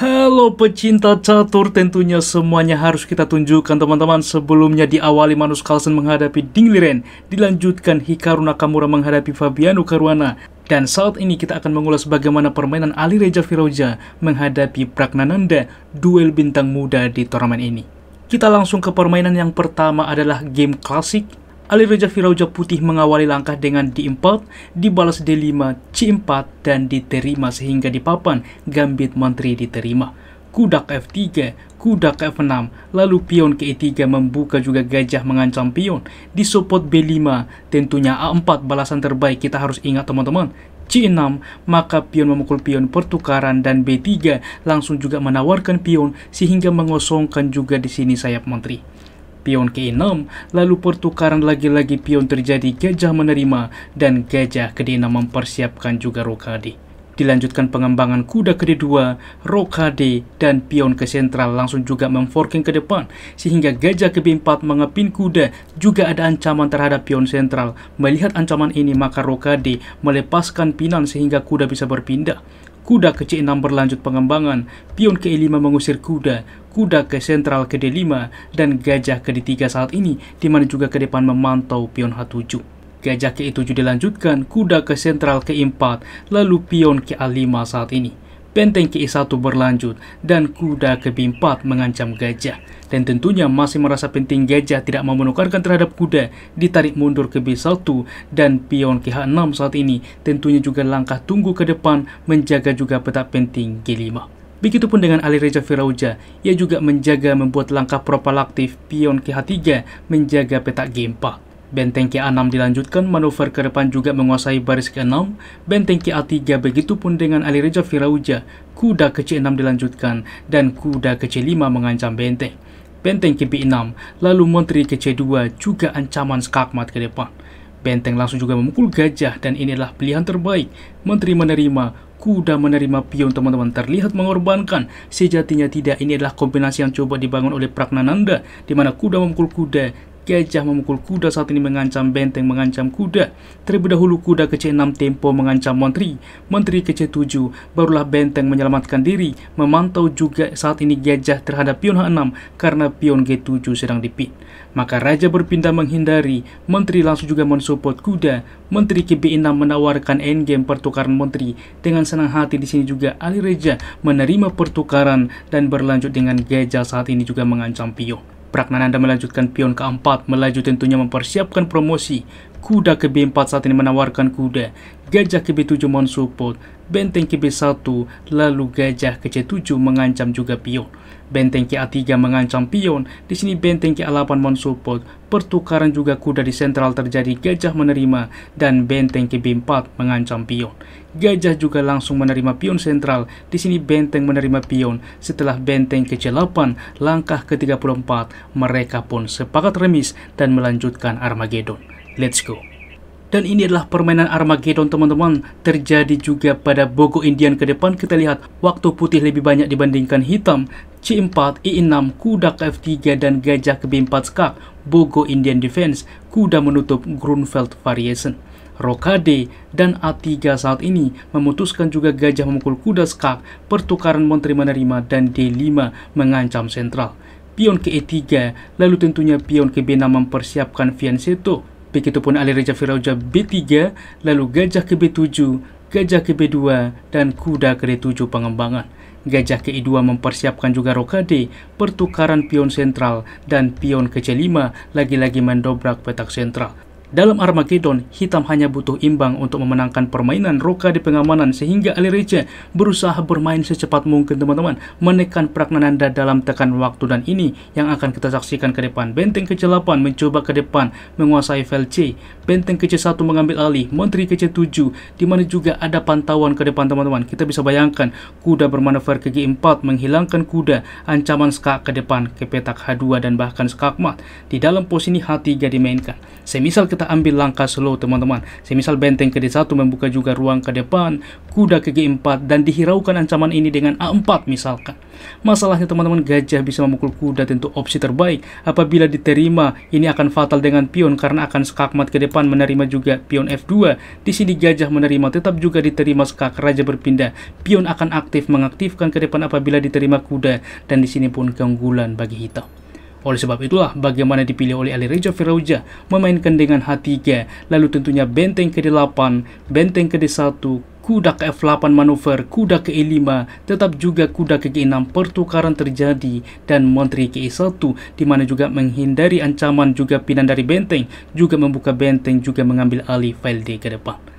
Halo pecinta catur, tentunya semuanya harus kita tunjukkan teman-teman. Sebelumnya diawali Manus Carlsen menghadapi Ding Liren, dilanjutkan Hikaru Nakamura menghadapi Fabiano Caruana. Dan saat ini kita akan mengulas bagaimana permainan Ali Reza Firoja menghadapi Pragnananda, duel bintang muda di turnamen ini. Kita langsung ke permainan yang pertama adalah game klasik Ali Reza Firauja Putih mengawali langkah dengan D4, dibalas D5, C4, dan diterima sehingga di papan gambit menteri diterima. Kudak F3, kudak F6, lalu pion ke E3 membuka juga gajah mengancam pion. Di support B5, tentunya A4 balasan terbaik kita harus ingat teman-teman. C6, maka pion memukul pion pertukaran dan B3 langsung juga menawarkan pion sehingga mengosongkan juga di sini sayap menteri pion ke-6, lalu pertukaran lagi-lagi pion terjadi gajah menerima dan gajah ke-6 mempersiapkan juga rokade. Dilanjutkan pengembangan kuda ke-2, rokade, dan pion ke sentral langsung juga memforking ke depan, sehingga gajah ke 4 mengepin kuda, juga ada ancaman terhadap pion sentral. Melihat ancaman ini, maka rokade melepaskan pinan sehingga kuda bisa berpindah. Kuda ke C6 berlanjut pengembangan, pion ke E5 mengusir kuda, kuda ke sentral ke D5, dan gajah ke D3 saat ini, di mana juga ke depan memantau pion H7. Gajah ke E7 dilanjutkan, kuda ke sentral ke E4, lalu pion ke A5 saat ini benteng Ki1 berlanjut, dan kuda KI-4 mengancam gajah. Dan tentunya masih merasa penting gajah tidak mau menukarkan terhadap kuda, ditarik mundur ke B1, dan pion kh 6 saat ini tentunya juga langkah tunggu ke depan menjaga juga petak penting G5. Begitupun dengan Ali Reza Firauja, ia juga menjaga membuat langkah propalaktif pion KH3 menjaga petak G4. Benteng K6 dilanjutkan manuver ke depan juga menguasai baris ke-6, benteng K3 begitu pun dengan Ali Reza Firauja, kuda ke C6 dilanjutkan, dan kuda ke C5 mengancam benteng. Benteng ke B6, lalu menteri ke C2 juga ancaman skakmat ke depan. Benteng langsung juga memukul gajah dan inilah pilihan terbaik. Menteri menerima, kuda menerima pion teman-teman terlihat mengorbankan sejatinya tidak ini adalah kombinasi yang coba dibangun oleh Pragnananda di mana kuda memukul kuda gajah memukul kuda saat ini mengancam benteng mengancam kuda. Terlebih dahulu kuda ke C6 Tempo mengancam menteri, menteri ke C7, barulah benteng menyelamatkan diri, memantau juga saat ini gajah terhadap pion H6 karena pion G7 sedang dipit. Maka raja berpindah menghindari, menteri langsung juga mensupport kuda, menteri ke B6 menawarkan endgame pertukaran menteri. Dengan senang hati di sini juga Ali Reja menerima pertukaran dan berlanjut dengan gajah saat ini juga mengancam pion. Pragnananda melanjutkan pion keempat, melaju tentunya mempersiapkan promosi kuda ke B4 saat ini menawarkan kuda, gajah ke B7 mohon support, benteng ke B1, lalu gajah ke C7 mengancam juga pion. Benteng ke A3 mengancam pion, di sini benteng ke A8 mohon support, pertukaran juga kuda di sentral terjadi gajah menerima, dan benteng ke B4 mengancam pion. Gajah juga langsung menerima pion sentral. Di sini benteng menerima pion. Setelah benteng ke C8, langkah ke-34, mereka pun sepakat remis dan melanjutkan Armageddon. Let's go. Dan ini adalah permainan Armageddon teman-teman. Terjadi juga pada Bogo Indian ke depan. Kita lihat waktu putih lebih banyak dibandingkan hitam. C4, E6, e kuda ke F3, dan gajah ke B4 skak. Bogo Indian Defense, kuda menutup Grunfeld Variation. Rokade dan A3 saat ini memutuskan juga gajah memukul kuda skak, pertukaran menteri menerima, dan D5 mengancam sentral. Pion ke E3, lalu tentunya pion ke B6 mempersiapkan Fianchetto Begitupun aliran Jafirauja B3, lalu gajah ke B7, gajah ke B2, dan kuda ke D7 pengembangan. Gajah ke e 2 mempersiapkan juga rokade, pertukaran pion sentral, dan pion ke C5 lagi-lagi mendobrak petak sentral. Dalam Armageddon, hitam hanya butuh imbang untuk memenangkan permainan Roka di pengamanan sehingga Alirice berusaha bermain secepat mungkin teman-teman, menekan Pragnananda dalam tekan waktu dan ini yang akan kita saksikan ke depan. Benteng ke-8 mencoba ke depan menguasai Vlc benteng ke-1 mengambil alih, menteri ke-7 di mana juga ada pantauan ke depan teman-teman. Kita bisa bayangkan kuda bermanuver ke G4 menghilangkan kuda, ancaman skak ke depan ke petak H2 dan bahkan skakmat. Di dalam posisi H3 dimainkan. Semisal kita kita ambil langkah slow teman-teman. Semisal benteng ke D1 membuka juga ruang ke depan, kuda ke G4 dan dihiraukan ancaman ini dengan A4 misalkan. Masalahnya teman-teman gajah bisa memukul kuda tentu opsi terbaik. Apabila diterima, ini akan fatal dengan pion karena akan skakmat ke depan menerima juga pion F2. Di sini gajah menerima tetap juga diterima skak raja berpindah. Pion akan aktif mengaktifkan ke depan apabila diterima kuda dan di sini pun keunggulan bagi hitam. Oleh sebab itulah bagaimana dipilih oleh Ali Reza Firauja memainkan dengan H3, lalu tentunya benteng ke-8, benteng ke-1, kuda ke F8 manuver, kuda ke E5, tetap juga kuda ke G6 pertukaran terjadi dan menteri ke E1 di mana juga menghindari ancaman juga pinan dari benteng, juga membuka benteng juga mengambil alih file D ke depan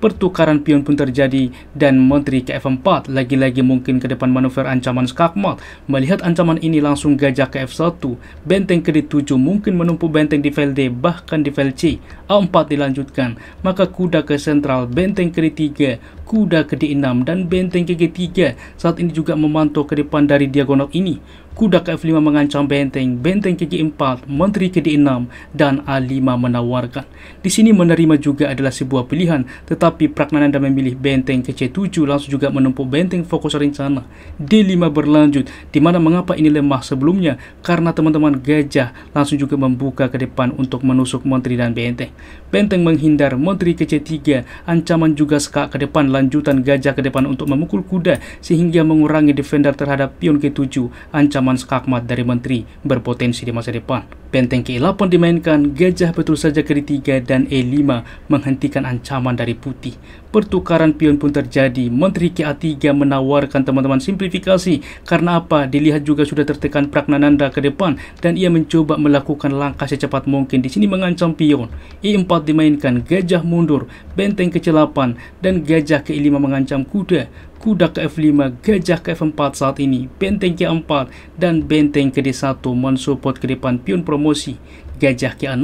pertukaran pion pun terjadi dan Menteri KF4 lagi-lagi mungkin ke depan manuver ancaman skakmat. Melihat ancaman ini langsung gajah ke F1, benteng ke D7 mungkin menumpu benteng di file D bahkan di file C. A4 dilanjutkan, maka kuda ke sentral, benteng ke D3, kuda ke D6 dan benteng ke G3 saat ini juga memantau ke depan dari diagonal ini kuda ke F5 mengancam benteng, benteng ke G4, menteri ke D6, dan A5 menawarkan. Di sini menerima juga adalah sebuah pilihan, tetapi Pragnananda memilih benteng ke 7 langsung juga menempuh benteng fokus rencana. D5 berlanjut, di mana mengapa ini lemah sebelumnya? Karena teman-teman gajah langsung juga membuka ke depan untuk menusuk menteri dan benteng. Benteng menghindar, menteri ke 3 ancaman juga skak ke depan, lanjutan gajah ke depan untuk memukul kuda, sehingga mengurangi defender terhadap pion ke7, ancaman ancaman skakmat dari menteri berpotensi di masa depan. Benteng ke-8 dimainkan, gajah betul saja ke-3 dan E5 menghentikan ancaman dari putih pertukaran pion pun terjadi. Menteri KA3 menawarkan teman-teman simplifikasi karena apa? Dilihat juga sudah tertekan Pragnananda ke depan dan ia mencoba melakukan langkah secepat mungkin. Di sini mengancam pion. E4 dimainkan, gajah mundur, benteng ke 8 dan gajah ke 5 mengancam kuda. Kuda ke F5, gajah ke F4 saat ini, benteng ke 4 dan benteng ke D1 mensupport ke depan pion promosi gajah ke 6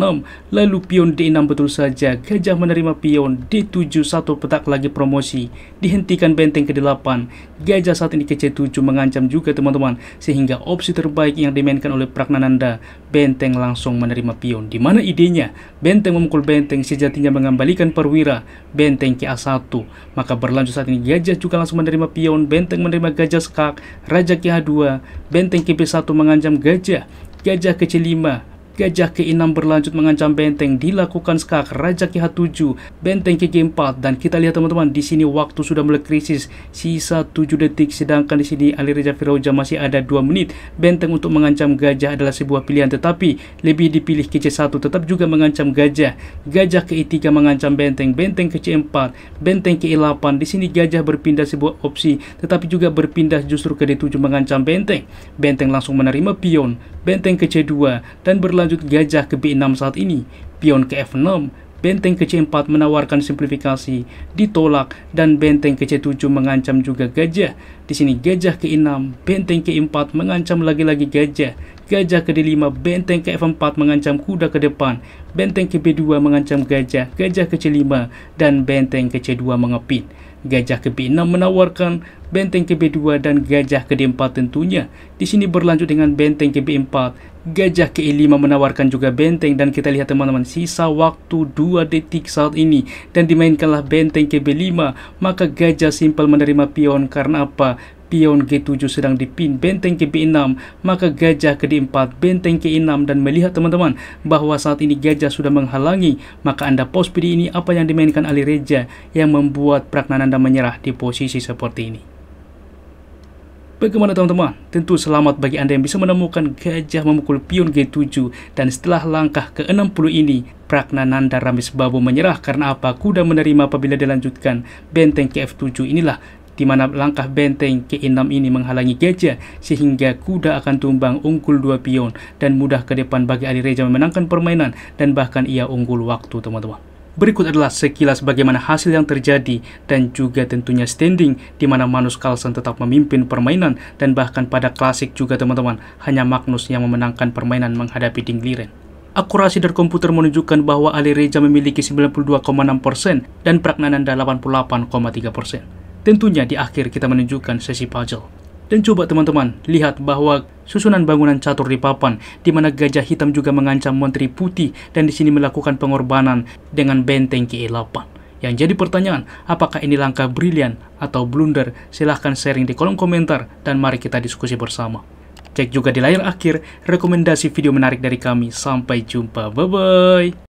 lalu pion D6 betul saja, gajah menerima pion, D7 satu petak lagi promosi, dihentikan benteng ke-8, gajah saat ini ke C7 mengancam juga teman-teman, sehingga opsi terbaik yang dimainkan oleh Pragnananda, benteng langsung menerima pion, di mana idenya, benteng memukul benteng sejatinya mengembalikan perwira, benteng ke A1, maka berlanjut saat ini gajah juga langsung menerima pion, benteng menerima gajah skak, raja ke A2, benteng ke B1 mengancam gajah, gajah ke C5, Gajah ke-6 berlanjut mengancam benteng dilakukan skak Raja KH7, benteng ke 4 dan kita lihat teman-teman di sini waktu sudah mulai krisis sisa 7 detik sedangkan di sini Ali Reza Firauja masih ada 2 menit. Benteng untuk mengancam gajah adalah sebuah pilihan tetapi lebih dipilih ke C1 tetap juga mengancam gajah. Gajah ke-3 e mengancam benteng, benteng ke C4, benteng ke 8 Di sini gajah berpindah sebuah opsi tetapi juga berpindah justru ke D7 mengancam benteng. Benteng langsung menerima pion, benteng ke C2 dan berlanjut lanjut gajah ke B6 saat ini, pion ke F6, benteng ke C4 menawarkan simplifikasi, ditolak, dan benteng ke C7 mengancam juga gajah. Di sini gajah ke E6, benteng ke E4 mengancam lagi-lagi gajah, gajah ke D5, benteng ke F4 mengancam kuda ke depan, benteng ke B2 mengancam gajah, gajah ke C5, dan benteng ke C2 mengepit. Gajah ke B6 menawarkan benteng ke B2 dan gajah ke D4 tentunya. Di sini berlanjut dengan benteng ke B4, gajah ke E5 menawarkan juga benteng dan kita lihat teman-teman sisa waktu 2 detik saat ini dan dimainkanlah benteng ke B5 maka gajah simpel menerima pion karena apa? pion G7 sedang dipin benteng ke B6, maka gajah ke D4, benteng ke E6 dan melihat teman-teman bahwa saat ini gajah sudah menghalangi, maka Anda pos video ini apa yang dimainkan Ali Reja yang membuat Pragnan Anda menyerah di posisi seperti ini. Bagaimana teman-teman? Tentu selamat bagi Anda yang bisa menemukan gajah memukul pion G7 dan setelah langkah ke-60 ini, Pragnananda Ramis Babu menyerah karena apa? Kuda menerima apabila dilanjutkan benteng ke F7 inilah di mana langkah benteng ke 6 ini menghalangi gajah sehingga kuda akan tumbang unggul dua pion dan mudah ke depan bagi Ali Reza memenangkan permainan dan bahkan ia unggul waktu teman-teman. Berikut adalah sekilas bagaimana hasil yang terjadi dan juga tentunya standing di mana Magnus Carlsen tetap memimpin permainan dan bahkan pada klasik juga teman-teman hanya Magnus yang memenangkan permainan menghadapi Dingliren akurasi dari komputer menunjukkan bahwa Ali Reza memiliki 92,6% dan Pragnananda 88,3%. Tentunya di akhir kita menunjukkan sesi puzzle. Dan coba teman-teman, lihat bahwa susunan bangunan catur di papan, di mana gajah hitam juga mengancam menteri putih dan di sini melakukan pengorbanan dengan benteng ke 8 Yang jadi pertanyaan, apakah ini langkah brilian atau blunder? Silahkan sharing di kolom komentar dan mari kita diskusi bersama. Cek juga di layar akhir rekomendasi video menarik dari kami. Sampai jumpa, bye-bye!